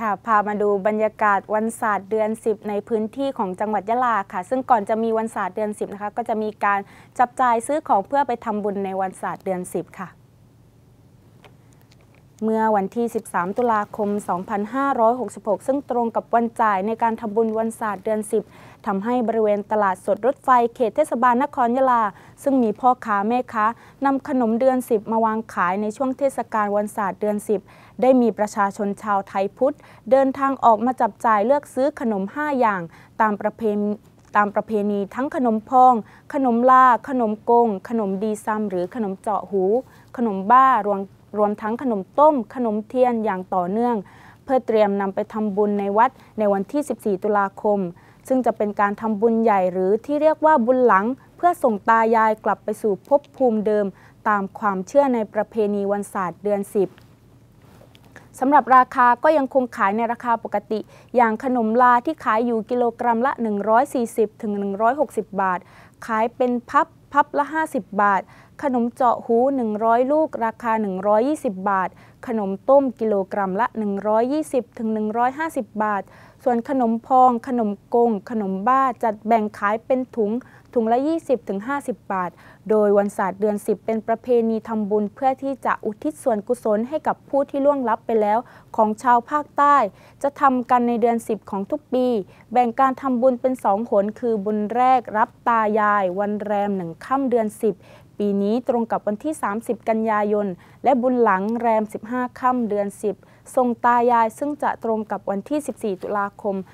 ค่ะพามาดูบรรยากาศวันศาสตร์เดือน 10 ในพื้นที่ของจังหวัดยะลาค่ะ ซึ่งก่อนจะมีวันศาสตร์เดือน 10นะคะก็จะมีการจับจ่ายซื้อของเพื่อไปทำบุญในวันศาสตร์เดือน 10 ค่ะเมื่อวันที่ 13 ตุลาคม 2566 ซึ่งตรงกับวันจ่ายในการทำบุญวันศาสตร์เดือน 10ทำให้บริเวณตลาดสดรถไฟเขตเทศบาลนครยะลา ซึ่งมีพ่อค้าแม่ค้านำขนมเดือน 10 มาวางขายในช่วงเทศกาลวันศาสตร์เดือน 10 ได้มีประชาชนชาวไทยพุทธ เดินทางออกมาจับจ่ายเลือกซื้อขนม 5 อย่างตามประเพณีตามประเพณีทั้งขนมพอง ขนมลา ขนมกง ขนมดีซัมหรือขนมเจาะหู ขนมบ้ารวงรวมทั้งขนมต้มขนมเทียนอย่างต่อเนื่อง เพื่อเตรียมนำไปทำบุญในวัดในวันที่ 14 ตุลาคม ซึ่งจะเป็นการทำบุญใหญ่หรือที่เรียกว่าบุญหลัง เพื่อส่งตายายกลับไปสู่ภพภูมิเดิม ตามความเชื่อในประเพณีวันศาสตร์เดือน 10สำหรับราคาก็ยังคงขายในราคาปกติ อย่างขนมลาที่ขายอยู่กิโลกรัมละ140-160 บาท ขายเป็นพับพับละ 50 บาท ขนมเจาะหู 100 ลูกราคา 120 บาทขนมต้มกิโลกรัมละ 120-150 บาท ส่วนขนมพอง ขนมกง ขนมบ้าจัดแบ่งขายเป็นถุง ถุงละ 20-50 บาท โดยวันศาสตร์เดือน 10 เป็นประเพณีทำบุญเพื่อที่จะอุทิศส่วนกุศลให้กับผู้ที่ล่วงลับไปแล้ว ของชาวภาคใต้ จะทำกันในเดือน 10 ของทุกปี แบ่งการทำบุญเป็นสองหนคือบุญแรกรับตายาย วันแรมหนึ่งค่ำเดือน10ปีนี้ตรงกับวันที่ 30 กันยายน และบุญหลังแรม 15 ค่ำเดือน 10 ทรงตายาย ซึ่งจะตรงกับวันที่ 14 ตุลาคม 2566